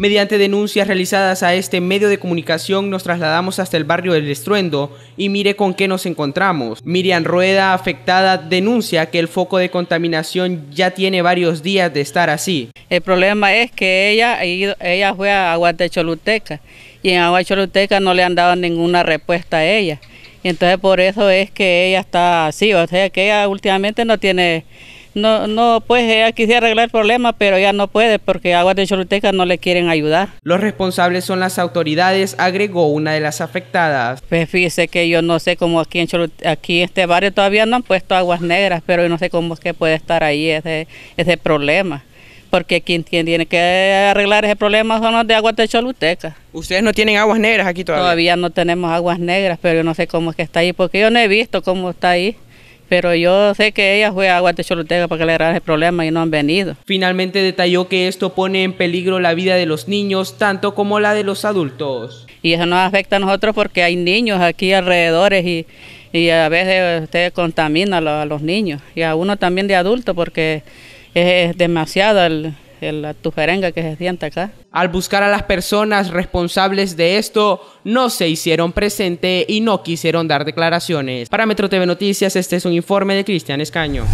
Mediante denuncias realizadas a este medio de comunicación nos trasladamos hasta el barrio del estruendo y mire con qué nos encontramos. Miriam Rueda, afectada, denuncia que el foco de contaminación ya tiene varios días de estar así. El problema es que ella, ella fue a Aguas Choluteca y en Aguas Choluteca no le han dado ninguna respuesta a ella. Y entonces por eso es que ella está así, o sea que ella últimamente no tiene no, no, pues ella eh, quisiera arreglar el problema, pero ya no puede porque Aguas de Choluteca no le quieren ayudar. Los responsables son las autoridades, agregó una de las afectadas. Pues fíjese que yo no sé cómo aquí en aquí este barrio todavía no han puesto aguas negras, pero yo no sé cómo es que puede estar ahí ese, ese problema porque quien, quien, tiene que arreglar ese problema son los de aguas de Choluteca. ¿Ustedes no tienen aguas negras aquí todavía? Todavía no tenemos aguas negras, pero yo no sé cómo es que está ahí, porque yo no he visto cómo está ahí pero yo sé que ella fue a Aguas de para que le el problema y no han venido. Finalmente detalló que esto pone en peligro la vida de los niños, tanto como la de los adultos. Y eso nos afecta a nosotros porque hay niños aquí alrededores y, y a veces usted contamina a los niños y a uno también de adulto porque es demasiado el, el tujerenga que se sienta acá. Al buscar a las personas responsables de esto, no se hicieron presente y no quisieron dar declaraciones. Para Metro TV Noticias, este es un informe de Cristian Escaño.